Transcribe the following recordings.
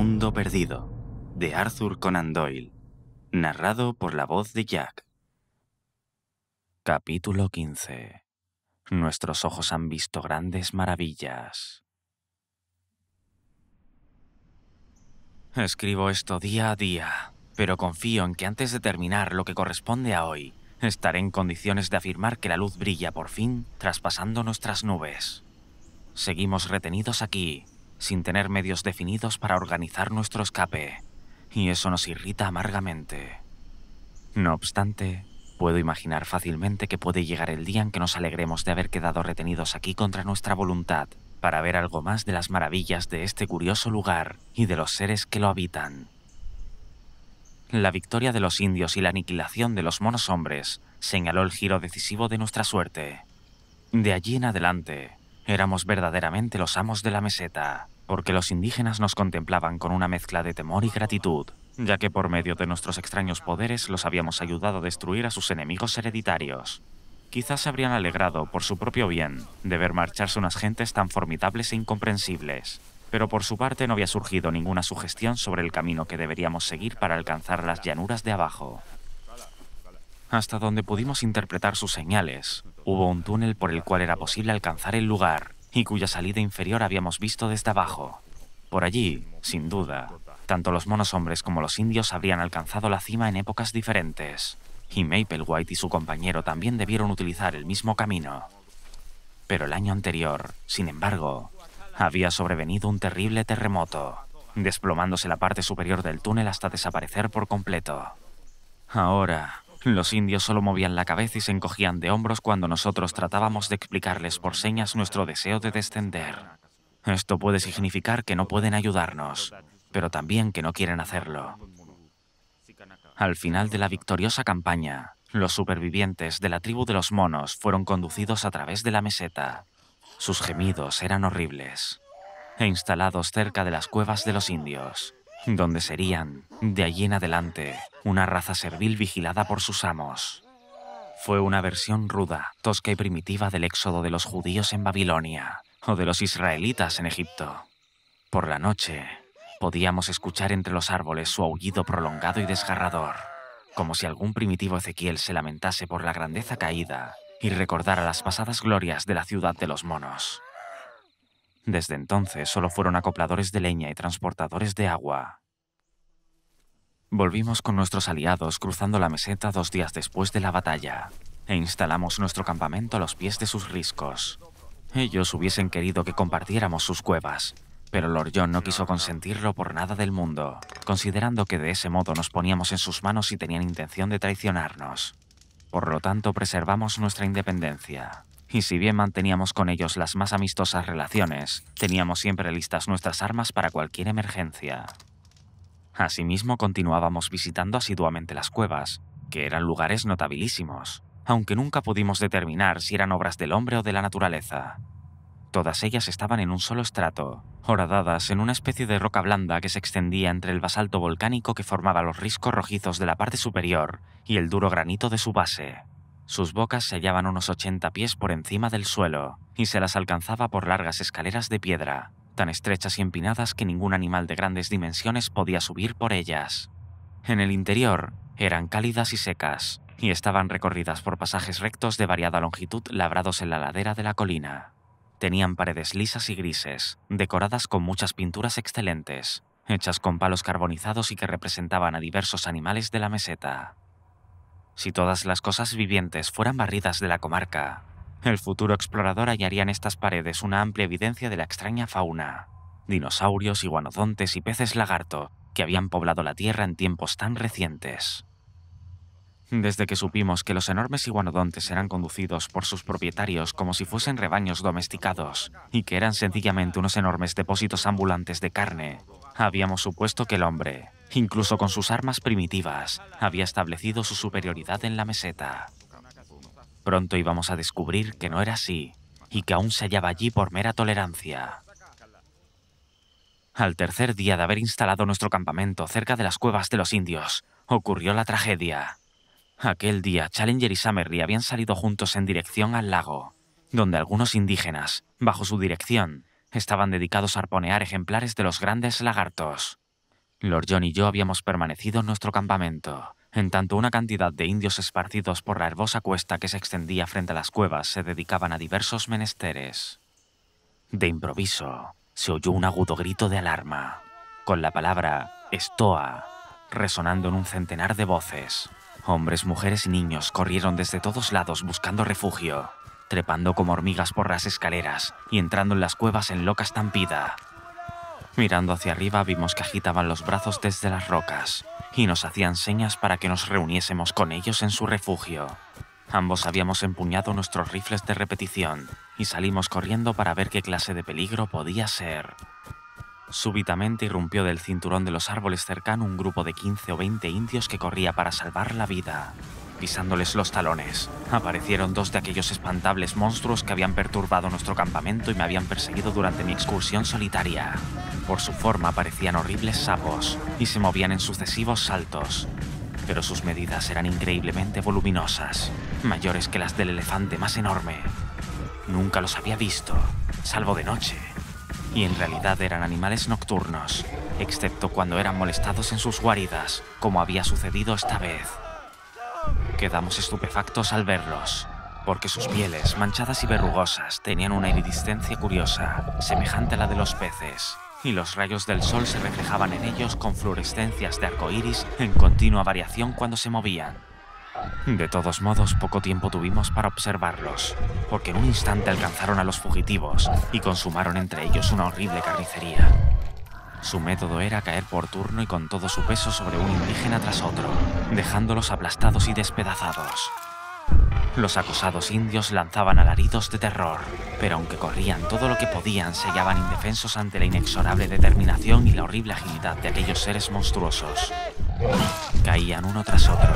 Mundo Perdido, de Arthur Conan Doyle, narrado por la voz de Jack. Capítulo 15. Nuestros ojos han visto grandes maravillas. Escribo esto día a día, pero confío en que antes de terminar lo que corresponde a hoy, estaré en condiciones de afirmar que la luz brilla por fin traspasando nuestras nubes. Seguimos retenidos aquí, sin tener medios definidos para organizar nuestro escape, y eso nos irrita amargamente. No obstante, puedo imaginar fácilmente que puede llegar el día en que nos alegremos de haber quedado retenidos aquí contra nuestra voluntad, para ver algo más de las maravillas de este curioso lugar y de los seres que lo habitan. La victoria de los indios y la aniquilación de los monos hombres señaló el giro decisivo de nuestra suerte. De allí en adelante, Éramos verdaderamente los amos de la meseta, porque los indígenas nos contemplaban con una mezcla de temor y gratitud, ya que por medio de nuestros extraños poderes los habíamos ayudado a destruir a sus enemigos hereditarios. Quizás se habrían alegrado, por su propio bien, de ver marcharse unas gentes tan formidables e incomprensibles, pero por su parte no había surgido ninguna sugestión sobre el camino que deberíamos seguir para alcanzar las llanuras de abajo. Hasta donde pudimos interpretar sus señales, Hubo un túnel por el cual era posible alcanzar el lugar y cuya salida inferior habíamos visto desde abajo. Por allí, sin duda, tanto los monos hombres como los indios habrían alcanzado la cima en épocas diferentes, y White y su compañero también debieron utilizar el mismo camino. Pero el año anterior, sin embargo, había sobrevenido un terrible terremoto, desplomándose la parte superior del túnel hasta desaparecer por completo. Ahora, los indios solo movían la cabeza y se encogían de hombros cuando nosotros tratábamos de explicarles por señas nuestro deseo de descender. Esto puede significar que no pueden ayudarnos, pero también que no quieren hacerlo. Al final de la victoriosa campaña, los supervivientes de la tribu de los monos fueron conducidos a través de la meseta. Sus gemidos eran horribles, e instalados cerca de las cuevas de los indios donde serían, de allí en adelante, una raza servil vigilada por sus amos. Fue una versión ruda, tosca y primitiva del éxodo de los judíos en Babilonia o de los israelitas en Egipto. Por la noche, podíamos escuchar entre los árboles su aullido prolongado y desgarrador, como si algún primitivo Ezequiel se lamentase por la grandeza caída y recordara las pasadas glorias de la ciudad de los monos. Desde entonces solo fueron acopladores de leña y transportadores de agua. Volvimos con nuestros aliados cruzando la meseta dos días después de la batalla e instalamos nuestro campamento a los pies de sus riscos. Ellos hubiesen querido que compartiéramos sus cuevas, pero Lord John no quiso consentirlo por nada del mundo, considerando que de ese modo nos poníamos en sus manos y tenían intención de traicionarnos. Por lo tanto, preservamos nuestra independencia y si bien manteníamos con ellos las más amistosas relaciones, teníamos siempre listas nuestras armas para cualquier emergencia. Asimismo, continuábamos visitando asiduamente las cuevas, que eran lugares notabilísimos, aunque nunca pudimos determinar si eran obras del hombre o de la naturaleza. Todas ellas estaban en un solo estrato, horadadas en una especie de roca blanda que se extendía entre el basalto volcánico que formaba los riscos rojizos de la parte superior y el duro granito de su base. Sus bocas se hallaban unos 80 pies por encima del suelo, y se las alcanzaba por largas escaleras de piedra, tan estrechas y empinadas que ningún animal de grandes dimensiones podía subir por ellas. En el interior, eran cálidas y secas, y estaban recorridas por pasajes rectos de variada longitud labrados en la ladera de la colina. Tenían paredes lisas y grises, decoradas con muchas pinturas excelentes, hechas con palos carbonizados y que representaban a diversos animales de la meseta. Si todas las cosas vivientes fueran barridas de la comarca, el futuro explorador hallaría en estas paredes una amplia evidencia de la extraña fauna. Dinosaurios, iguanodontes y peces lagarto que habían poblado la Tierra en tiempos tan recientes. Desde que supimos que los enormes iguanodontes eran conducidos por sus propietarios como si fuesen rebaños domesticados y que eran sencillamente unos enormes depósitos ambulantes de carne, Habíamos supuesto que el hombre, incluso con sus armas primitivas, había establecido su superioridad en la meseta. Pronto íbamos a descubrir que no era así y que aún se hallaba allí por mera tolerancia. Al tercer día de haber instalado nuestro campamento cerca de las cuevas de los indios, ocurrió la tragedia. Aquel día, Challenger y Summery habían salido juntos en dirección al lago, donde algunos indígenas, bajo su dirección, estaban dedicados a arponear ejemplares de los grandes lagartos. Lord John y yo habíamos permanecido en nuestro campamento, en tanto una cantidad de indios esparcidos por la herbosa cuesta que se extendía frente a las cuevas se dedicaban a diversos menesteres. De improviso, se oyó un agudo grito de alarma, con la palabra Estoa resonando en un centenar de voces. Hombres, mujeres y niños corrieron desde todos lados buscando refugio trepando como hormigas por las escaleras y entrando en las cuevas en loca estampida. Mirando hacia arriba vimos que agitaban los brazos desde las rocas y nos hacían señas para que nos reuniésemos con ellos en su refugio. Ambos habíamos empuñado nuestros rifles de repetición y salimos corriendo para ver qué clase de peligro podía ser. Súbitamente irrumpió del cinturón de los árboles cercano un grupo de 15 o 20 indios que corría para salvar la vida pisándoles los talones. Aparecieron dos de aquellos espantables monstruos que habían perturbado nuestro campamento y me habían perseguido durante mi excursión solitaria. Por su forma parecían horribles sapos y se movían en sucesivos saltos, pero sus medidas eran increíblemente voluminosas, mayores que las del elefante más enorme. Nunca los había visto, salvo de noche, y en realidad eran animales nocturnos, excepto cuando eran molestados en sus guaridas, como había sucedido esta vez. Quedamos estupefactos al verlos, porque sus pieles, manchadas y verrugosas, tenían una iridiscencia curiosa, semejante a la de los peces, y los rayos del sol se reflejaban en ellos con fluorescencias de arcoíris en continua variación cuando se movían. De todos modos, poco tiempo tuvimos para observarlos, porque en un instante alcanzaron a los fugitivos y consumaron entre ellos una horrible carnicería. Su método era caer por turno y con todo su peso sobre un indígena tras otro, dejándolos aplastados y despedazados. Los acosados indios lanzaban alaridos de terror, pero aunque corrían todo lo que podían, se hallaban indefensos ante la inexorable determinación y la horrible agilidad de aquellos seres monstruosos. Caían uno tras otro,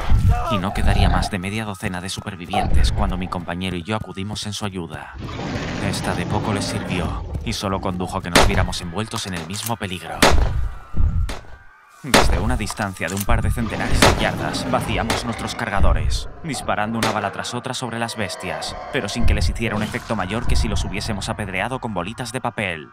y no quedaría más de media docena de supervivientes cuando mi compañero y yo acudimos en su ayuda. Esta de poco les sirvió, y solo condujo a que nos viéramos envueltos en el mismo peligro. Desde una distancia de un par de centenares de yardas, vaciamos nuestros cargadores, disparando una bala tras otra sobre las bestias, pero sin que les hiciera un efecto mayor que si los hubiésemos apedreado con bolitas de papel.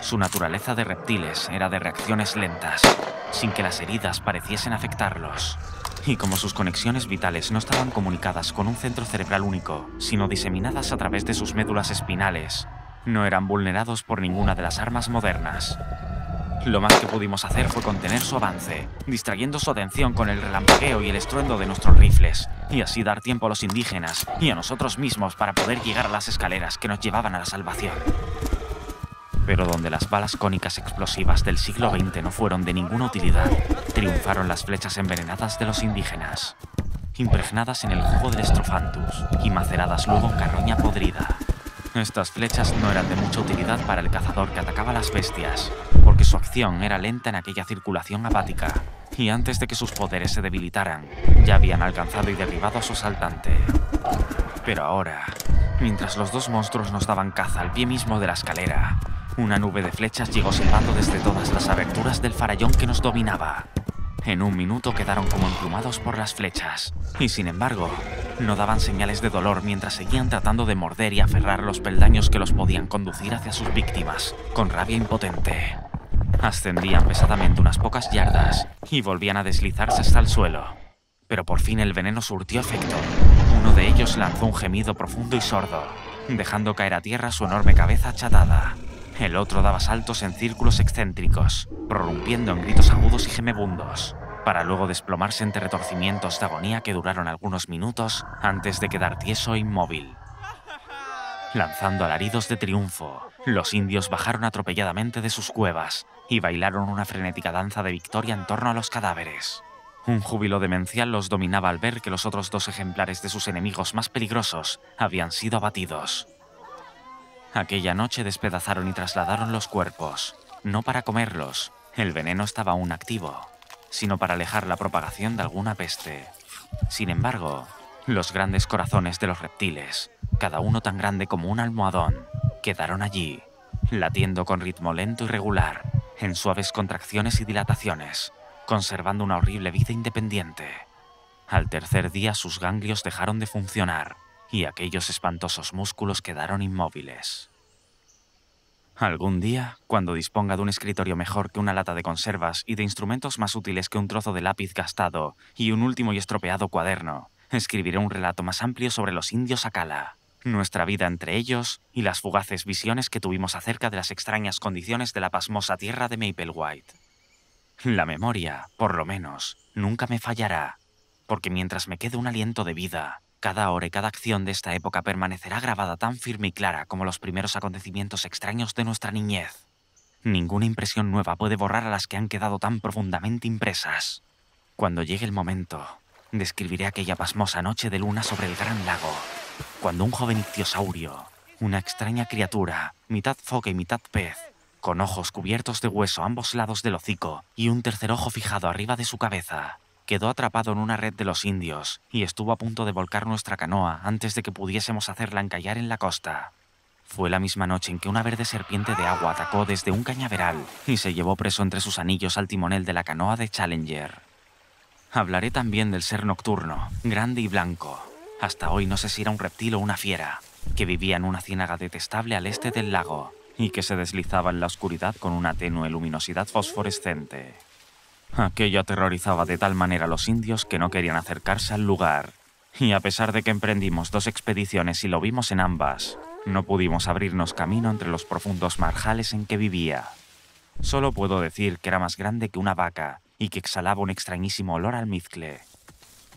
Su naturaleza de reptiles era de reacciones lentas, sin que las heridas pareciesen afectarlos. Y como sus conexiones vitales no estaban comunicadas con un centro cerebral único, sino diseminadas a través de sus médulas espinales, no eran vulnerados por ninguna de las armas modernas. Lo más que pudimos hacer fue contener su avance, distrayendo su atención con el relampagueo y el estruendo de nuestros rifles, y así dar tiempo a los indígenas y a nosotros mismos para poder llegar a las escaleras que nos llevaban a la salvación. Pero donde las balas cónicas explosivas del siglo XX no fueron de ninguna utilidad, triunfaron las flechas envenenadas de los indígenas, impregnadas en el jugo del estrofantus y maceradas luego en carroña podrida. Estas flechas no eran de mucha utilidad para el cazador que atacaba las bestias, porque su acción era lenta en aquella circulación apática, y antes de que sus poderes se debilitaran, ya habían alcanzado y derribado a su asaltante. Pero ahora, mientras los dos monstruos nos daban caza al pie mismo de la escalera, una nube de flechas llegó silbando desde todas las aberturas del farallón que nos dominaba. En un minuto quedaron como emplumados por las flechas, y sin embargo, no daban señales de dolor mientras seguían tratando de morder y aferrar los peldaños que los podían conducir hacia sus víctimas, con rabia impotente. Ascendían pesadamente unas pocas yardas y volvían a deslizarse hasta el suelo. Pero por fin el veneno surtió efecto. Uno de ellos lanzó un gemido profundo y sordo, dejando caer a tierra su enorme cabeza achatada. El otro daba saltos en círculos excéntricos, prorrumpiendo en gritos agudos y gemebundos, para luego desplomarse entre retorcimientos de agonía que duraron algunos minutos antes de quedar tieso e inmóvil. Lanzando alaridos de triunfo, los indios bajaron atropelladamente de sus cuevas y bailaron una frenética danza de victoria en torno a los cadáveres. Un júbilo demencial los dominaba al ver que los otros dos ejemplares de sus enemigos más peligrosos habían sido abatidos. Aquella noche despedazaron y trasladaron los cuerpos, no para comerlos, el veneno estaba aún activo, sino para alejar la propagación de alguna peste. Sin embargo, los grandes corazones de los reptiles, cada uno tan grande como un almohadón, quedaron allí, latiendo con ritmo lento y regular, en suaves contracciones y dilataciones, conservando una horrible vida independiente. Al tercer día sus ganglios dejaron de funcionar y aquellos espantosos músculos quedaron inmóviles. Algún día, cuando disponga de un escritorio mejor que una lata de conservas y de instrumentos más útiles que un trozo de lápiz gastado y un último y estropeado cuaderno, escribiré un relato más amplio sobre los indios Akala, nuestra vida entre ellos y las fugaces visiones que tuvimos acerca de las extrañas condiciones de la pasmosa tierra de Maplewhite. La memoria, por lo menos, nunca me fallará, porque mientras me quede un aliento de vida, cada hora y cada acción de esta época permanecerá grabada tan firme y clara como los primeros acontecimientos extraños de nuestra niñez. Ninguna impresión nueva puede borrar a las que han quedado tan profundamente impresas. Cuando llegue el momento, describiré aquella pasmosa noche de luna sobre el gran lago, cuando un joven ictiosaurio, una extraña criatura, mitad foca y mitad pez, con ojos cubiertos de hueso a ambos lados del hocico y un tercer ojo fijado arriba de su cabeza, quedó atrapado en una red de los indios y estuvo a punto de volcar nuestra canoa antes de que pudiésemos hacerla encallar en la costa. Fue la misma noche en que una verde serpiente de agua atacó desde un cañaveral y se llevó preso entre sus anillos al timonel de la canoa de Challenger. Hablaré también del ser nocturno, grande y blanco. Hasta hoy no sé si era un reptil o una fiera, que vivía en una ciénaga detestable al este del lago y que se deslizaba en la oscuridad con una tenue luminosidad fosforescente. Aquello aterrorizaba de tal manera a los indios que no querían acercarse al lugar. Y a pesar de que emprendimos dos expediciones y lo vimos en ambas, no pudimos abrirnos camino entre los profundos marjales en que vivía. Solo puedo decir que era más grande que una vaca y que exhalaba un extrañísimo olor al mizcle.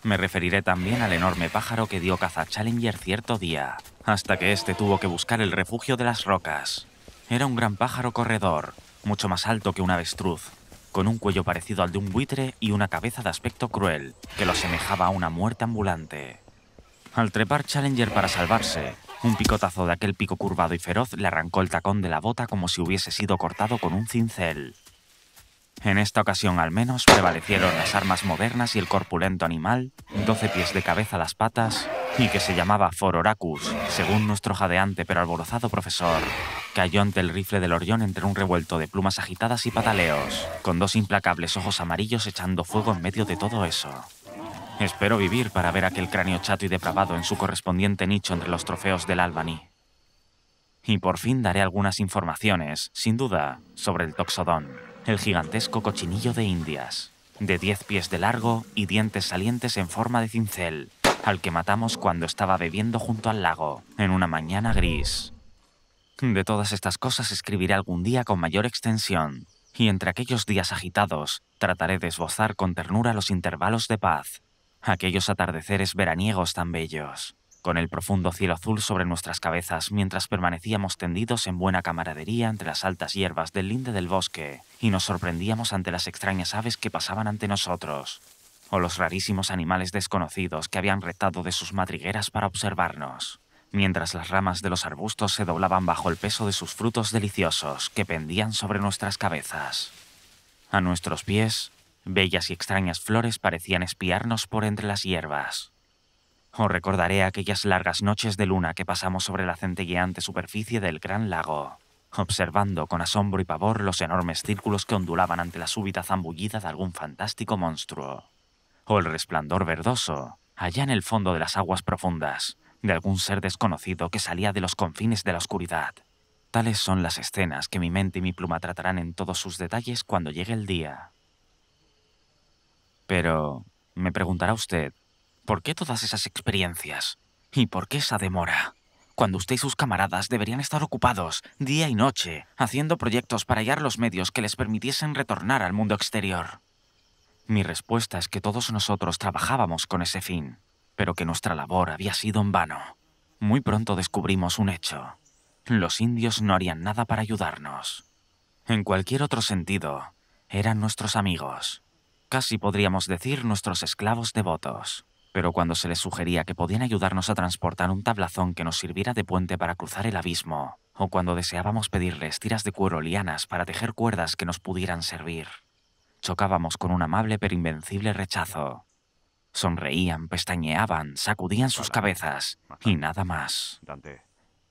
Me referiré también al enorme pájaro que dio caza a Challenger cierto día, hasta que este tuvo que buscar el refugio de las rocas. Era un gran pájaro corredor, mucho más alto que un avestruz, con un cuello parecido al de un buitre y una cabeza de aspecto cruel, que lo semejaba a una muerte ambulante. Al trepar Challenger para salvarse, un picotazo de aquel pico curvado y feroz le arrancó el tacón de la bota como si hubiese sido cortado con un cincel. En esta ocasión al menos prevalecieron las armas modernas y el corpulento animal, 12 pies de cabeza a las patas, y que se llamaba Fororacus, según nuestro jadeante pero alborozado profesor, cayó ante el rifle del Orión entre un revuelto de plumas agitadas y pataleos, con dos implacables ojos amarillos echando fuego en medio de todo eso. Espero vivir para ver aquel cráneo chato y depravado en su correspondiente nicho entre los trofeos del Albany. Y por fin daré algunas informaciones, sin duda, sobre el toxodón, el gigantesco cochinillo de Indias, de 10 pies de largo y dientes salientes en forma de cincel, al que matamos cuando estaba bebiendo junto al lago, en una mañana gris. De todas estas cosas escribiré algún día con mayor extensión, y entre aquellos días agitados trataré de esbozar con ternura los intervalos de paz, aquellos atardeceres veraniegos tan bellos, con el profundo cielo azul sobre nuestras cabezas mientras permanecíamos tendidos en buena camaradería entre las altas hierbas del linde del bosque y nos sorprendíamos ante las extrañas aves que pasaban ante nosotros, o los rarísimos animales desconocidos que habían retado de sus madrigueras para observarnos, mientras las ramas de los arbustos se doblaban bajo el peso de sus frutos deliciosos que pendían sobre nuestras cabezas. A nuestros pies, bellas y extrañas flores parecían espiarnos por entre las hierbas. O recordaré aquellas largas noches de luna que pasamos sobre la centelleante superficie del gran lago, observando con asombro y pavor los enormes círculos que ondulaban ante la súbita zambullida de algún fantástico monstruo o el resplandor verdoso, allá en el fondo de las aguas profundas, de algún ser desconocido que salía de los confines de la oscuridad. Tales son las escenas que mi mente y mi pluma tratarán en todos sus detalles cuando llegue el día. Pero, me preguntará usted, ¿por qué todas esas experiencias? ¿Y por qué esa demora? Cuando usted y sus camaradas deberían estar ocupados, día y noche, haciendo proyectos para hallar los medios que les permitiesen retornar al mundo exterior. Mi respuesta es que todos nosotros trabajábamos con ese fin, pero que nuestra labor había sido en vano. Muy pronto descubrimos un hecho. Los indios no harían nada para ayudarnos. En cualquier otro sentido, eran nuestros amigos. Casi podríamos decir nuestros esclavos devotos. Pero cuando se les sugería que podían ayudarnos a transportar un tablazón que nos sirviera de puente para cruzar el abismo, o cuando deseábamos pedirles tiras de cuero lianas para tejer cuerdas que nos pudieran servir, Chocábamos con un amable pero invencible rechazo. Sonreían, pestañeaban, sacudían sus cabezas y nada más.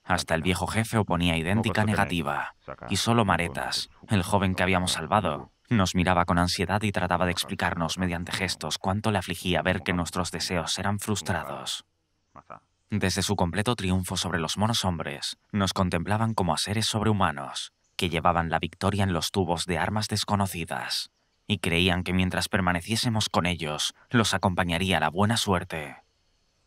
Hasta el viejo jefe oponía idéntica negativa. Y solo Maretas, el joven que habíamos salvado, nos miraba con ansiedad y trataba de explicarnos mediante gestos cuánto le afligía ver que nuestros deseos eran frustrados. Desde su completo triunfo sobre los monos hombres, nos contemplaban como a seres sobrehumanos, que llevaban la victoria en los tubos de armas desconocidas y creían que mientras permaneciésemos con ellos, los acompañaría la buena suerte.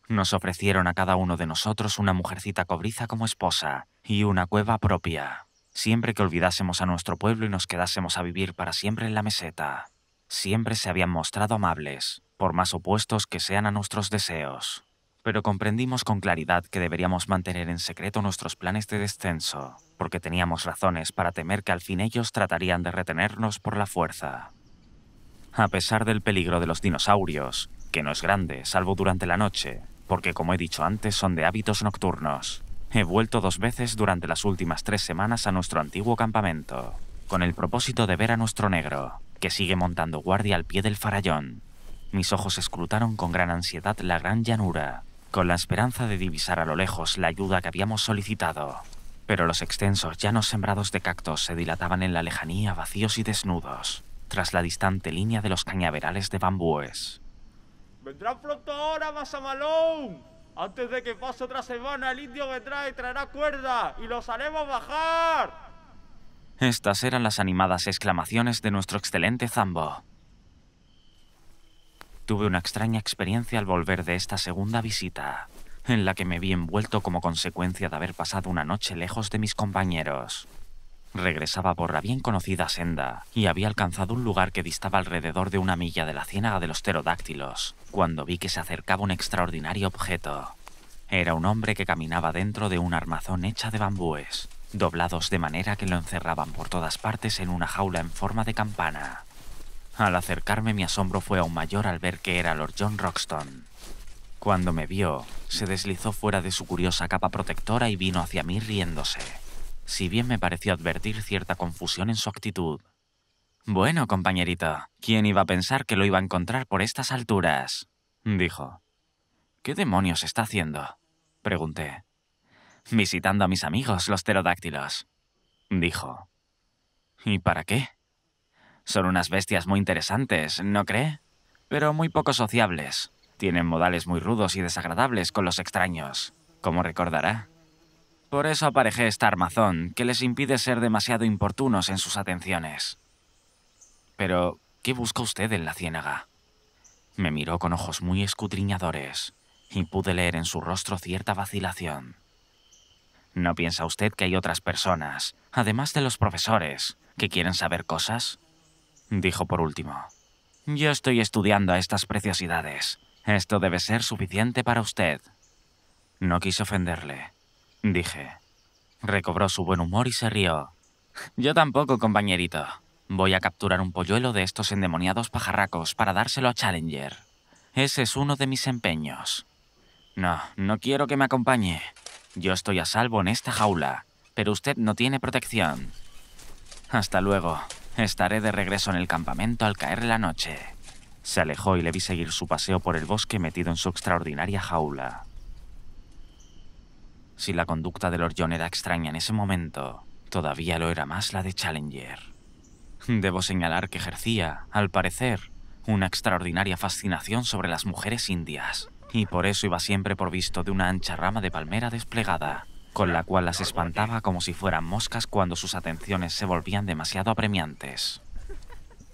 Nos ofrecieron a cada uno de nosotros una mujercita cobriza como esposa y una cueva propia, siempre que olvidásemos a nuestro pueblo y nos quedásemos a vivir para siempre en la meseta. Siempre se habían mostrado amables, por más opuestos que sean a nuestros deseos. Pero comprendimos con claridad que deberíamos mantener en secreto nuestros planes de descenso, porque teníamos razones para temer que al fin ellos tratarían de retenernos por la fuerza a pesar del peligro de los dinosaurios, que no es grande salvo durante la noche, porque como he dicho antes son de hábitos nocturnos. He vuelto dos veces durante las últimas tres semanas a nuestro antiguo campamento, con el propósito de ver a nuestro negro, que sigue montando guardia al pie del farallón. Mis ojos escrutaron con gran ansiedad la gran llanura, con la esperanza de divisar a lo lejos la ayuda que habíamos solicitado. Pero los extensos llanos sembrados de cactos se dilataban en la lejanía vacíos y desnudos, tras la distante línea de los cañaverales de bambúes. ¡Vendrá pronto ahora, Masamalón! Antes de que pase otra semana, el indio vendrá y traerá cuerda y los haremos bajar. Estas eran las animadas exclamaciones de nuestro excelente Zambo. Tuve una extraña experiencia al volver de esta segunda visita, en la que me vi envuelto como consecuencia de haber pasado una noche lejos de mis compañeros. Regresaba por la bien conocida senda y había alcanzado un lugar que distaba alrededor de una milla de la ciénaga de los pterodáctilos, cuando vi que se acercaba un extraordinario objeto. Era un hombre que caminaba dentro de un armazón hecha de bambúes, doblados de manera que lo encerraban por todas partes en una jaula en forma de campana. Al acercarme mi asombro fue aún mayor al ver que era Lord John Roxton. Cuando me vio, se deslizó fuera de su curiosa capa protectora y vino hacia mí riéndose si bien me pareció advertir cierta confusión en su actitud. Bueno, compañerito, ¿quién iba a pensar que lo iba a encontrar por estas alturas? dijo. ¿Qué demonios está haciendo? pregunté. Visitando a mis amigos los pterodáctilos, dijo. ¿Y para qué? Son unas bestias muy interesantes, ¿no cree? Pero muy poco sociables. Tienen modales muy rudos y desagradables con los extraños, como recordará. Por eso aparejé esta armazón, que les impide ser demasiado importunos en sus atenciones. Pero, ¿qué busca usted en la ciénaga? Me miró con ojos muy escudriñadores y pude leer en su rostro cierta vacilación. ¿No piensa usted que hay otras personas, además de los profesores, que quieren saber cosas? Dijo por último. Yo estoy estudiando a estas preciosidades. Esto debe ser suficiente para usted. No quise ofenderle, dije. Recobró su buen humor y se rió. Yo tampoco, compañerito. Voy a capturar un polluelo de estos endemoniados pajarracos para dárselo a Challenger. Ese es uno de mis empeños. No, no quiero que me acompañe. Yo estoy a salvo en esta jaula, pero usted no tiene protección. Hasta luego. Estaré de regreso en el campamento al caer la noche. Se alejó y le vi seguir su paseo por el bosque metido en su extraordinaria jaula. Si la conducta de Lord John era extraña en ese momento, todavía lo era más la de Challenger. Debo señalar que ejercía, al parecer, una extraordinaria fascinación sobre las mujeres indias, y por eso iba siempre por visto de una ancha rama de palmera desplegada, con la cual las espantaba como si fueran moscas cuando sus atenciones se volvían demasiado apremiantes.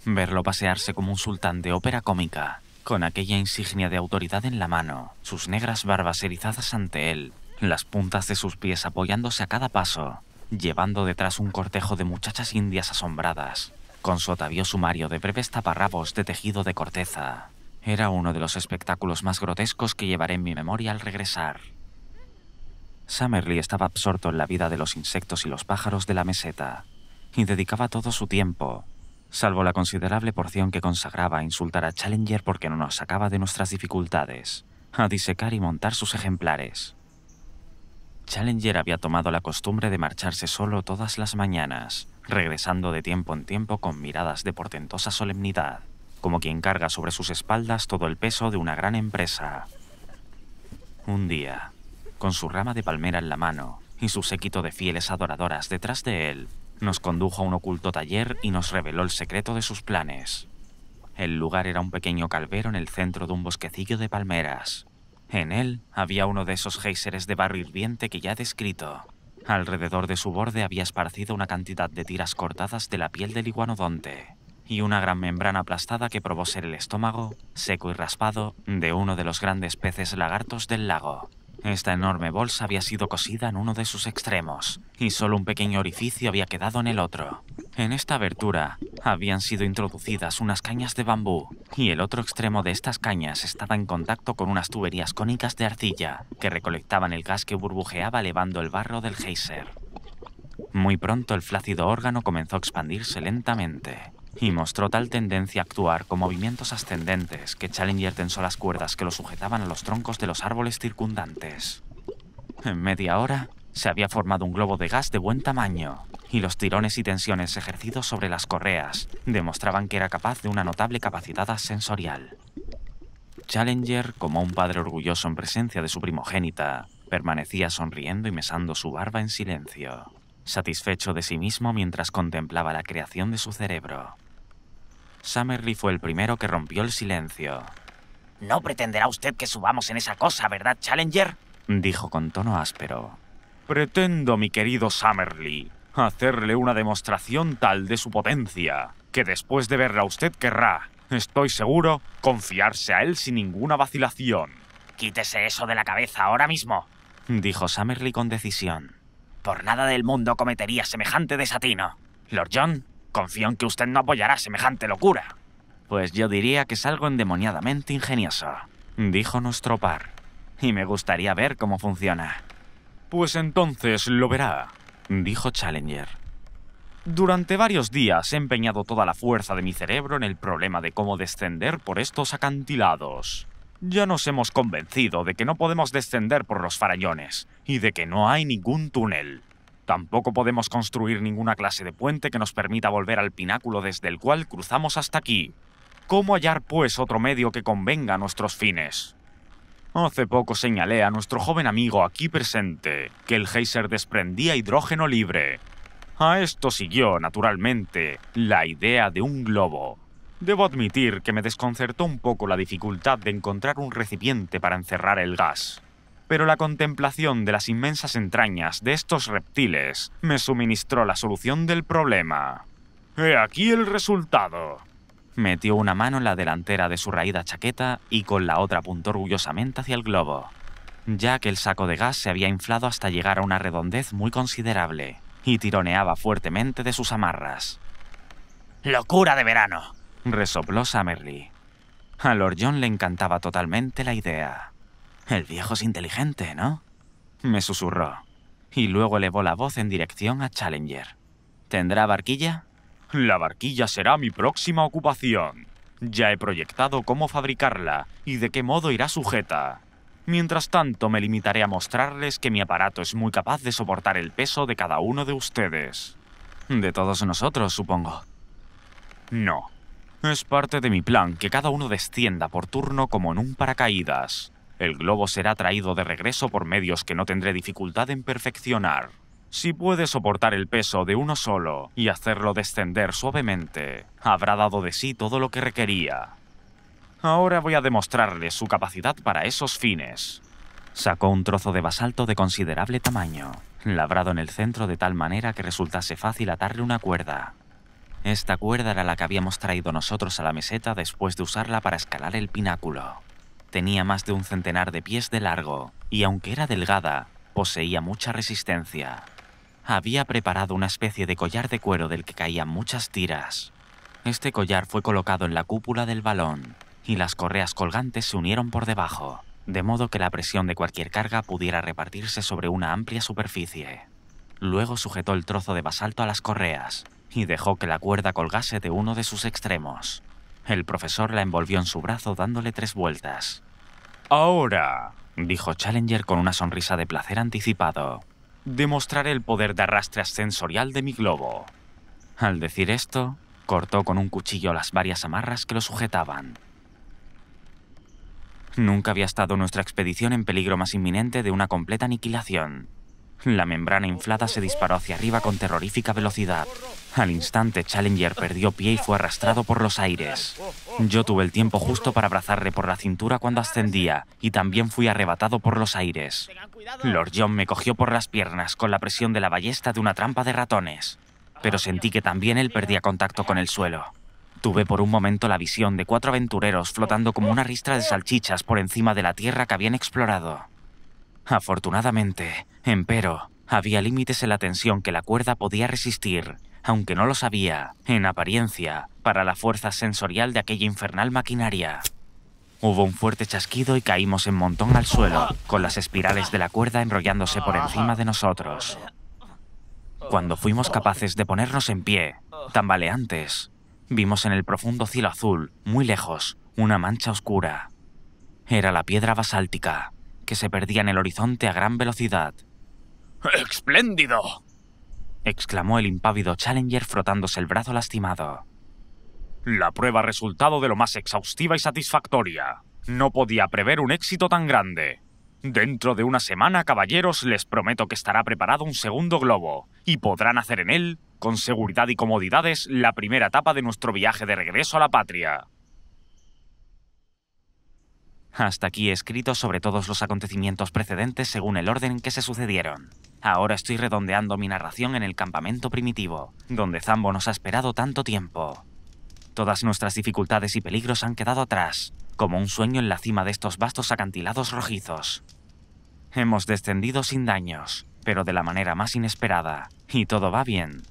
Verlo pasearse como un sultán de ópera cómica, con aquella insignia de autoridad en la mano, sus negras barbas erizadas ante él las puntas de sus pies apoyándose a cada paso, llevando detrás un cortejo de muchachas indias asombradas, con su atavío sumario de breves taparrabos de tejido de corteza. Era uno de los espectáculos más grotescos que llevaré en mi memoria al regresar. Summerly estaba absorto en la vida de los insectos y los pájaros de la meseta, y dedicaba todo su tiempo, salvo la considerable porción que consagraba a insultar a Challenger porque no nos sacaba de nuestras dificultades, a disecar y montar sus ejemplares. Challenger había tomado la costumbre de marcharse solo todas las mañanas, regresando de tiempo en tiempo con miradas de portentosa solemnidad, como quien carga sobre sus espaldas todo el peso de una gran empresa. Un día, con su rama de palmera en la mano y su séquito de fieles adoradoras detrás de él, nos condujo a un oculto taller y nos reveló el secreto de sus planes. El lugar era un pequeño calvero en el centro de un bosquecillo de palmeras, en él había uno de esos géiseres de barro hirviente que ya he descrito. Alrededor de su borde había esparcido una cantidad de tiras cortadas de la piel del iguanodonte y una gran membrana aplastada que probó ser el estómago, seco y raspado, de uno de los grandes peces lagartos del lago. Esta enorme bolsa había sido cosida en uno de sus extremos, y solo un pequeño orificio había quedado en el otro. En esta abertura habían sido introducidas unas cañas de bambú y el otro extremo de estas cañas estaba en contacto con unas tuberías cónicas de arcilla que recolectaban el gas que burbujeaba elevando el barro del geyser. Muy pronto el flácido órgano comenzó a expandirse lentamente y mostró tal tendencia a actuar con movimientos ascendentes que Challenger tensó las cuerdas que lo sujetaban a los troncos de los árboles circundantes. En media hora se había formado un globo de gas de buen tamaño, y los tirones y tensiones ejercidos sobre las correas demostraban que era capaz de una notable capacidad sensorial. Challenger, como un padre orgulloso en presencia de su primogénita, permanecía sonriendo y mesando su barba en silencio, satisfecho de sí mismo mientras contemplaba la creación de su cerebro. Summerly fue el primero que rompió el silencio. No pretenderá usted que subamos en esa cosa, ¿verdad, Challenger? dijo con tono áspero. Pretendo, mi querido Summerly, hacerle una demostración tal de su potencia, que después de verla usted querrá, estoy seguro, confiarse a él sin ninguna vacilación. Quítese eso de la cabeza ahora mismo, dijo Summerly con decisión. Por nada del mundo cometería semejante desatino. Lord John, confío en que usted no apoyará semejante locura. Pues yo diría que es algo endemoniadamente ingenioso, dijo nuestro par. Y me gustaría ver cómo funciona. Pues entonces lo verá, dijo Challenger. Durante varios días he empeñado toda la fuerza de mi cerebro en el problema de cómo descender por estos acantilados. Ya nos hemos convencido de que no podemos descender por los farallones y de que no hay ningún túnel. Tampoco podemos construir ninguna clase de puente que nos permita volver al pináculo desde el cual cruzamos hasta aquí. ¿Cómo hallar, pues, otro medio que convenga a nuestros fines? Hace poco señalé a nuestro joven amigo aquí presente que el geyser desprendía hidrógeno libre. A esto siguió, naturalmente, la idea de un globo. Debo admitir que me desconcertó un poco la dificultad de encontrar un recipiente para encerrar el gas. Pero la contemplación de las inmensas entrañas de estos reptiles me suministró la solución del problema. He aquí el resultado. Metió una mano en la delantera de su raída chaqueta y con la otra apuntó orgullosamente hacia el globo, ya que el saco de gas se había inflado hasta llegar a una redondez muy considerable y tironeaba fuertemente de sus amarras. ¡Locura de verano! resopló Summerly. A Lord John le encantaba totalmente la idea. El viejo es inteligente, ¿no? me susurró, y luego elevó la voz en dirección a Challenger. ¿Tendrá barquilla? La barquilla será mi próxima ocupación. Ya he proyectado cómo fabricarla y de qué modo irá sujeta. Mientras tanto, me limitaré a mostrarles que mi aparato es muy capaz de soportar el peso de cada uno de ustedes. De todos nosotros, supongo. No. Es parte de mi plan que cada uno descienda por turno como en un paracaídas. El globo será traído de regreso por medios que no tendré dificultad en perfeccionar. Si puede soportar el peso de uno solo y hacerlo descender suavemente, habrá dado de sí todo lo que requería. Ahora voy a demostrarle su capacidad para esos fines. Sacó un trozo de basalto de considerable tamaño, labrado en el centro de tal manera que resultase fácil atarle una cuerda. Esta cuerda era la que habíamos traído nosotros a la meseta después de usarla para escalar el pináculo. Tenía más de un centenar de pies de largo, y aunque era delgada, poseía mucha resistencia había preparado una especie de collar de cuero del que caían muchas tiras. Este collar fue colocado en la cúpula del balón y las correas colgantes se unieron por debajo, de modo que la presión de cualquier carga pudiera repartirse sobre una amplia superficie. Luego sujetó el trozo de basalto a las correas y dejó que la cuerda colgase de uno de sus extremos. El profesor la envolvió en su brazo dándole tres vueltas. Ahora, dijo Challenger con una sonrisa de placer anticipado demostraré el poder de arrastre ascensorial de mi globo. Al decir esto, cortó con un cuchillo las varias amarras que lo sujetaban. Nunca había estado nuestra expedición en peligro más inminente de una completa aniquilación. La membrana inflada se disparó hacia arriba con terrorífica velocidad. Al instante, Challenger perdió pie y fue arrastrado por los aires. Yo tuve el tiempo justo para abrazarle por la cintura cuando ascendía, y también fui arrebatado por los aires. Lord John me cogió por las piernas con la presión de la ballesta de una trampa de ratones, pero sentí que también él perdía contacto con el suelo. Tuve por un momento la visión de cuatro aventureros flotando como una ristra de salchichas por encima de la tierra que habían explorado. Afortunadamente, empero, había límites en la tensión que la cuerda podía resistir, aunque no lo sabía, en apariencia, para la fuerza sensorial de aquella infernal maquinaria. Hubo un fuerte chasquido y caímos en montón al suelo, con las espirales de la cuerda enrollándose por encima de nosotros. Cuando fuimos capaces de ponernos en pie, tambaleantes, vimos en el profundo cielo azul, muy lejos, una mancha oscura. Era la piedra basáltica que se perdía en el horizonte a gran velocidad. ¡Espléndido! exclamó el impávido Challenger frotándose el brazo lastimado. La prueba ha resultado de lo más exhaustiva y satisfactoria. No podía prever un éxito tan grande. Dentro de una semana, caballeros, les prometo que estará preparado un segundo globo, y podrán hacer en él, con seguridad y comodidades, la primera etapa de nuestro viaje de regreso a la patria. Hasta aquí he escrito sobre todos los acontecimientos precedentes según el orden en que se sucedieron. Ahora estoy redondeando mi narración en el campamento primitivo, donde Zambo nos ha esperado tanto tiempo. Todas nuestras dificultades y peligros han quedado atrás, como un sueño en la cima de estos vastos acantilados rojizos. Hemos descendido sin daños, pero de la manera más inesperada, y todo va bien.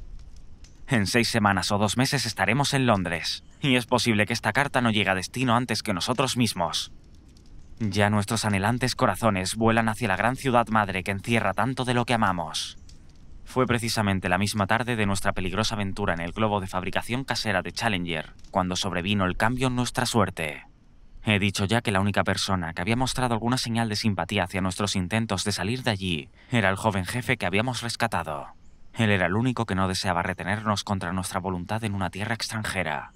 En seis semanas o dos meses estaremos en Londres, y es posible que esta carta no llegue a destino antes que nosotros mismos. Ya nuestros anhelantes corazones vuelan hacia la gran ciudad madre que encierra tanto de lo que amamos. Fue precisamente la misma tarde de nuestra peligrosa aventura en el globo de fabricación casera de Challenger, cuando sobrevino el cambio en nuestra suerte. He dicho ya que la única persona que había mostrado alguna señal de simpatía hacia nuestros intentos de salir de allí era el joven jefe que habíamos rescatado. Él era el único que no deseaba retenernos contra nuestra voluntad en una tierra extranjera.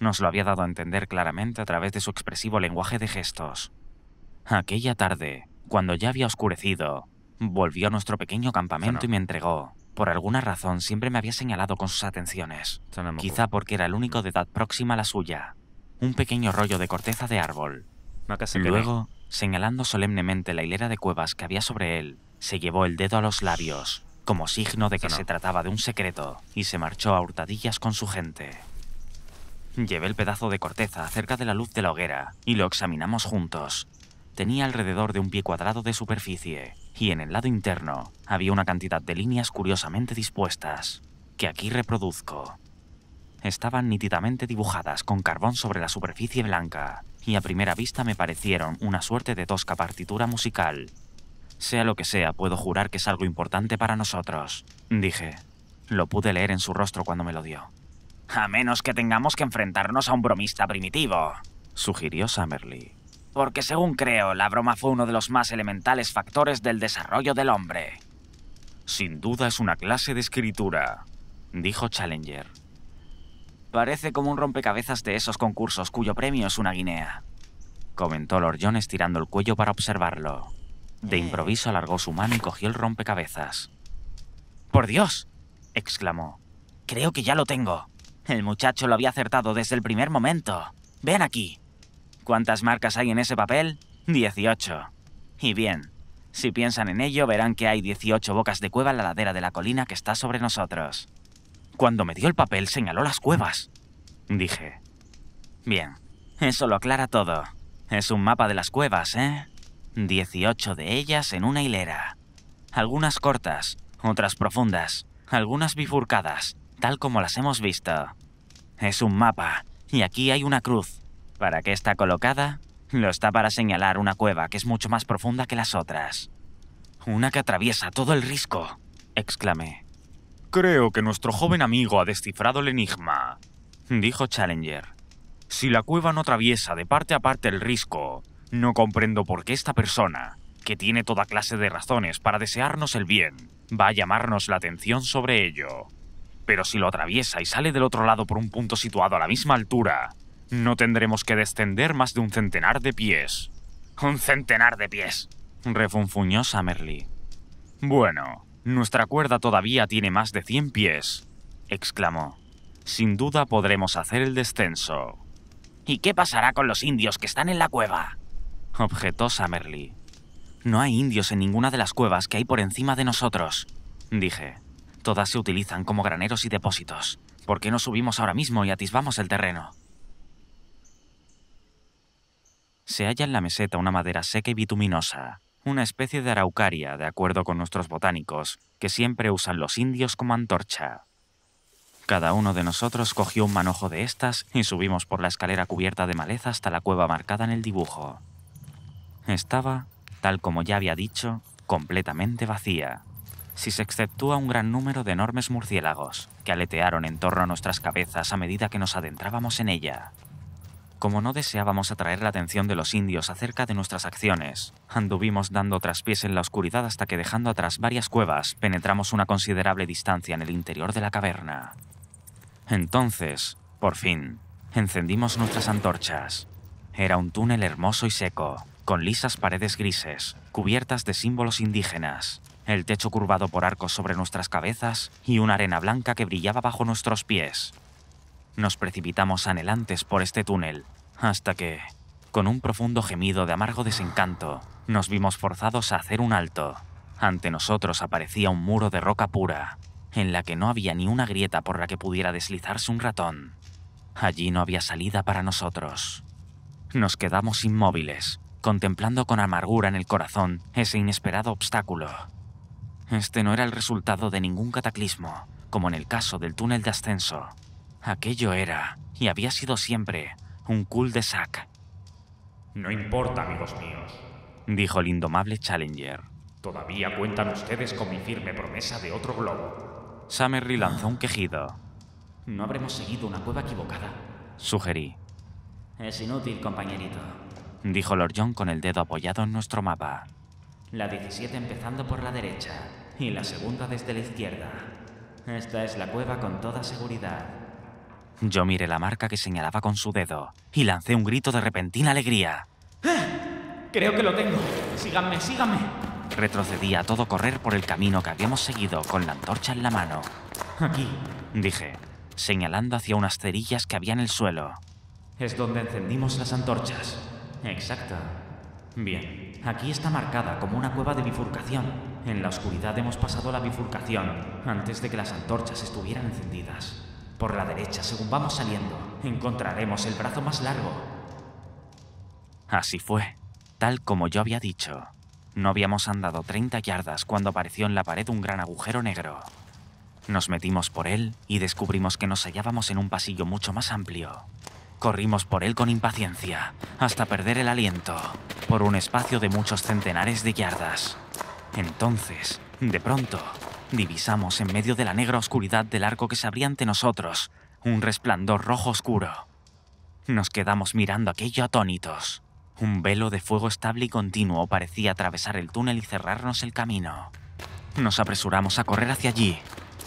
Nos lo había dado a entender claramente a través de su expresivo lenguaje de gestos. Aquella tarde, cuando ya había oscurecido, volvió a nuestro pequeño campamento y me entregó. Por alguna razón siempre me había señalado con sus atenciones, quizá porque era el único de edad próxima a la suya. Un pequeño rollo de corteza de árbol. Luego, señalando solemnemente la hilera de cuevas que había sobre él, se llevó el dedo a los labios, como signo de que se trataba de un secreto, y se marchó a hurtadillas con su gente. Llevé el pedazo de corteza cerca de la luz de la hoguera y lo examinamos juntos, tenía alrededor de un pie cuadrado de superficie, y en el lado interno había una cantidad de líneas curiosamente dispuestas, que aquí reproduzco. Estaban nítidamente dibujadas con carbón sobre la superficie blanca, y a primera vista me parecieron una suerte de tosca partitura musical. Sea lo que sea, puedo jurar que es algo importante para nosotros, dije. Lo pude leer en su rostro cuando me lo dio. A menos que tengamos que enfrentarnos a un bromista primitivo, sugirió Summerly porque según creo, la broma fue uno de los más elementales factores del desarrollo del hombre. Sin duda es una clase de escritura, dijo Challenger. Parece como un rompecabezas de esos concursos cuyo premio es una guinea, comentó Lord John estirando el cuello para observarlo. De eh. improviso alargó su mano y cogió el rompecabezas. ¡Por Dios! exclamó. Creo que ya lo tengo. El muchacho lo había acertado desde el primer momento. Ven aquí. ¿Cuántas marcas hay en ese papel? 18. Y bien, si piensan en ello, verán que hay 18 bocas de cueva en la ladera de la colina que está sobre nosotros. Cuando me dio el papel, señaló las cuevas. Dije. Bien, eso lo aclara todo. Es un mapa de las cuevas, ¿eh? 18 de ellas en una hilera. Algunas cortas, otras profundas, algunas bifurcadas, tal como las hemos visto. Es un mapa, y aquí hay una cruz, ¿Para qué está colocada? Lo está para señalar una cueva que es mucho más profunda que las otras. Una que atraviesa todo el risco, exclamé. Creo que nuestro joven amigo ha descifrado el enigma, dijo Challenger. Si la cueva no atraviesa de parte a parte el risco, no comprendo por qué esta persona, que tiene toda clase de razones para desearnos el bien, va a llamarnos la atención sobre ello. Pero si lo atraviesa y sale del otro lado por un punto situado a la misma altura, no tendremos que descender más de un centenar de pies. Un centenar de pies, refunfuñó Summerly. Bueno, nuestra cuerda todavía tiene más de 100 pies, exclamó. Sin duda podremos hacer el descenso. ¿Y qué pasará con los indios que están en la cueva? objetó Summerly. No hay indios en ninguna de las cuevas que hay por encima de nosotros, dije. Todas se utilizan como graneros y depósitos. ¿Por qué no subimos ahora mismo y atisbamos el terreno? Se halla en la meseta una madera seca y bituminosa, una especie de araucaria, de acuerdo con nuestros botánicos, que siempre usan los indios como antorcha. Cada uno de nosotros cogió un manojo de estas y subimos por la escalera cubierta de maleza hasta la cueva marcada en el dibujo. Estaba, tal como ya había dicho, completamente vacía, si se exceptúa un gran número de enormes murciélagos, que aletearon en torno a nuestras cabezas a medida que nos adentrábamos en ella. Como no deseábamos atraer la atención de los indios acerca de nuestras acciones, anduvimos dando traspiés en la oscuridad hasta que dejando atrás varias cuevas, penetramos una considerable distancia en el interior de la caverna. Entonces, por fin, encendimos nuestras antorchas. Era un túnel hermoso y seco, con lisas paredes grises, cubiertas de símbolos indígenas, el techo curvado por arcos sobre nuestras cabezas y una arena blanca que brillaba bajo nuestros pies. Nos precipitamos anhelantes por este túnel, hasta que, con un profundo gemido de amargo desencanto, nos vimos forzados a hacer un alto. Ante nosotros aparecía un muro de roca pura, en la que no había ni una grieta por la que pudiera deslizarse un ratón. Allí no había salida para nosotros. Nos quedamos inmóviles, contemplando con amargura en el corazón ese inesperado obstáculo. Este no era el resultado de ningún cataclismo, como en el caso del túnel de ascenso, Aquello era, y había sido siempre, un cul de sac. No importa, amigos míos, dijo el indomable Challenger. Todavía cuentan ustedes con mi firme promesa de otro globo. Summery lanzó un quejido. No habremos seguido una cueva equivocada, sugerí. Es inútil, compañerito, dijo Lord John con el dedo apoyado en nuestro mapa. La 17 empezando por la derecha y la segunda desde la izquierda. Esta es la cueva con toda seguridad. Yo miré la marca que señalaba con su dedo y lancé un grito de repentina alegría. Creo que lo tengo. Síganme, síganme. Retrocedí a todo correr por el camino que habíamos seguido con la antorcha en la mano. Aquí, dije, señalando hacia unas cerillas que había en el suelo. Es donde encendimos las antorchas. Exacto. Bien, aquí está marcada como una cueva de bifurcación. En la oscuridad hemos pasado la bifurcación antes de que las antorchas estuvieran encendidas. Por la derecha, según vamos saliendo, encontraremos el brazo más largo. Así fue, tal como yo había dicho. No habíamos andado 30 yardas cuando apareció en la pared un gran agujero negro. Nos metimos por él y descubrimos que nos hallábamos en un pasillo mucho más amplio. Corrimos por él con impaciencia, hasta perder el aliento, por un espacio de muchos centenares de yardas. Entonces, de pronto, Divisamos en medio de la negra oscuridad del arco que se abría ante nosotros un resplandor rojo oscuro. Nos quedamos mirando aquello atónitos. Un velo de fuego estable y continuo parecía atravesar el túnel y cerrarnos el camino. Nos apresuramos a correr hacia allí.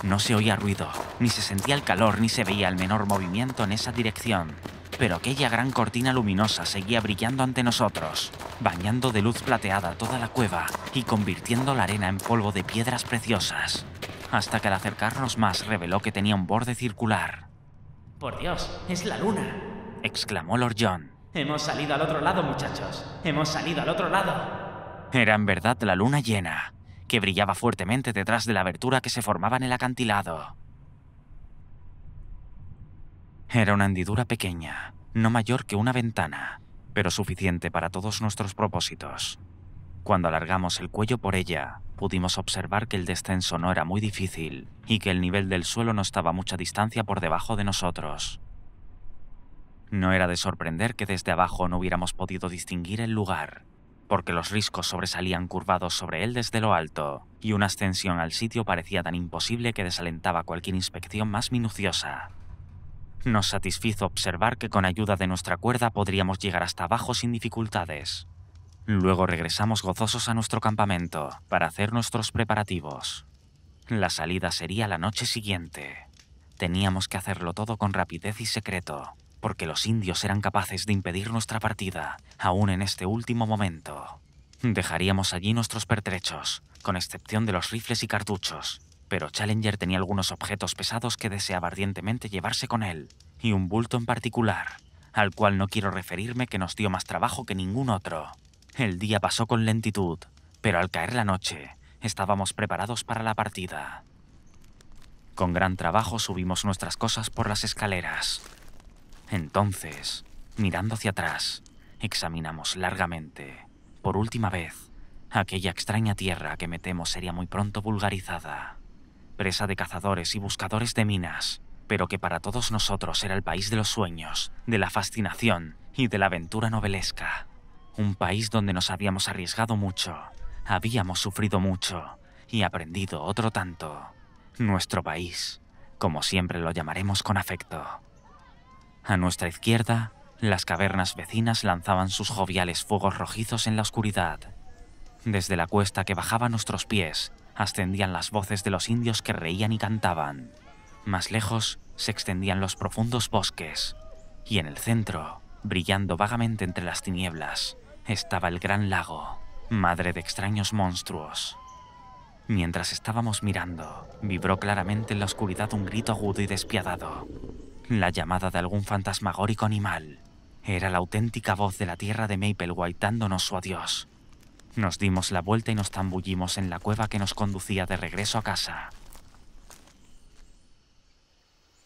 No se oía ruido, ni se sentía el calor, ni se veía el menor movimiento en esa dirección pero aquella gran cortina luminosa seguía brillando ante nosotros, bañando de luz plateada toda la cueva y convirtiendo la arena en polvo de piedras preciosas, hasta que al acercarnos más reveló que tenía un borde circular. Por Dios, es la luna, exclamó Lord John. Hemos salido al otro lado, muchachos. Hemos salido al otro lado. Era en verdad la luna llena, que brillaba fuertemente detrás de la abertura que se formaba en el acantilado. Era una hendidura pequeña, no mayor que una ventana, pero suficiente para todos nuestros propósitos. Cuando alargamos el cuello por ella, pudimos observar que el descenso no era muy difícil y que el nivel del suelo no estaba a mucha distancia por debajo de nosotros. No era de sorprender que desde abajo no hubiéramos podido distinguir el lugar, porque los riscos sobresalían curvados sobre él desde lo alto, y una ascensión al sitio parecía tan imposible que desalentaba cualquier inspección más minuciosa. Nos satisfizo observar que con ayuda de nuestra cuerda podríamos llegar hasta abajo sin dificultades. Luego regresamos gozosos a nuestro campamento para hacer nuestros preparativos. La salida sería la noche siguiente. Teníamos que hacerlo todo con rapidez y secreto, porque los indios eran capaces de impedir nuestra partida, aún en este último momento. Dejaríamos allí nuestros pertrechos, con excepción de los rifles y cartuchos, pero Challenger tenía algunos objetos pesados que deseaba ardientemente llevarse con él, y un bulto en particular, al cual no quiero referirme que nos dio más trabajo que ningún otro. El día pasó con lentitud, pero al caer la noche, estábamos preparados para la partida. Con gran trabajo subimos nuestras cosas por las escaleras. Entonces, mirando hacia atrás, examinamos largamente, por última vez, aquella extraña tierra que metemos sería muy pronto vulgarizada presa de cazadores y buscadores de minas, pero que para todos nosotros era el país de los sueños, de la fascinación y de la aventura novelesca. Un país donde nos habíamos arriesgado mucho, habíamos sufrido mucho y aprendido otro tanto. Nuestro país, como siempre lo llamaremos con afecto. A nuestra izquierda, las cavernas vecinas lanzaban sus joviales fuegos rojizos en la oscuridad. Desde la cuesta que bajaba a nuestros pies, ascendían las voces de los indios que reían y cantaban. Más lejos se extendían los profundos bosques, y en el centro, brillando vagamente entre las tinieblas, estaba el gran lago, madre de extraños monstruos. Mientras estábamos mirando, vibró claramente en la oscuridad un grito agudo y despiadado. La llamada de algún fantasmagórico animal. Era la auténtica voz de la tierra de Maple White dándonos su adiós. Nos dimos la vuelta y nos tambullimos en la cueva que nos conducía de regreso a casa.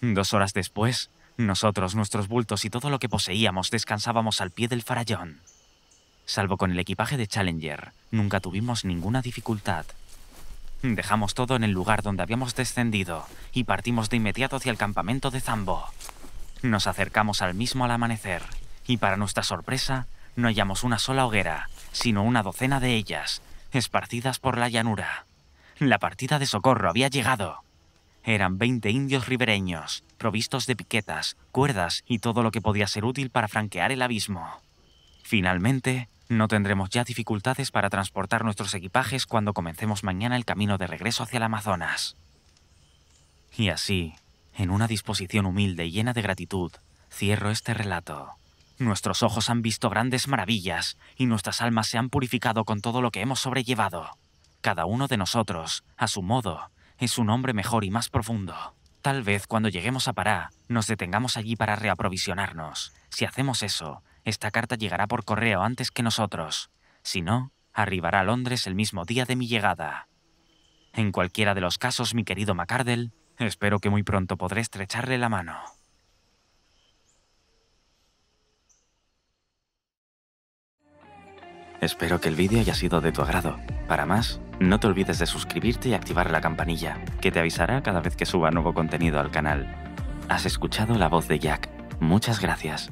Dos horas después, nosotros, nuestros bultos y todo lo que poseíamos descansábamos al pie del farallón. Salvo con el equipaje de Challenger, nunca tuvimos ninguna dificultad. Dejamos todo en el lugar donde habíamos descendido y partimos de inmediato hacia el campamento de Zambo. Nos acercamos al mismo al amanecer y para nuestra sorpresa, no hallamos una sola hoguera, sino una docena de ellas, esparcidas por la llanura. La partida de socorro había llegado. Eran 20 indios ribereños, provistos de piquetas, cuerdas y todo lo que podía ser útil para franquear el abismo. Finalmente, no tendremos ya dificultades para transportar nuestros equipajes cuando comencemos mañana el camino de regreso hacia el Amazonas. Y así, en una disposición humilde y llena de gratitud, cierro este relato. Nuestros ojos han visto grandes maravillas y nuestras almas se han purificado con todo lo que hemos sobrellevado. Cada uno de nosotros, a su modo, es un hombre mejor y más profundo. Tal vez cuando lleguemos a Pará, nos detengamos allí para reaprovisionarnos. Si hacemos eso, esta carta llegará por correo antes que nosotros. Si no, arribará a Londres el mismo día de mi llegada. En cualquiera de los casos, mi querido Macardel, espero que muy pronto podré estrecharle la mano. Espero que el vídeo haya sido de tu agrado. Para más, no te olvides de suscribirte y activar la campanilla, que te avisará cada vez que suba nuevo contenido al canal. Has escuchado la voz de Jack. Muchas gracias.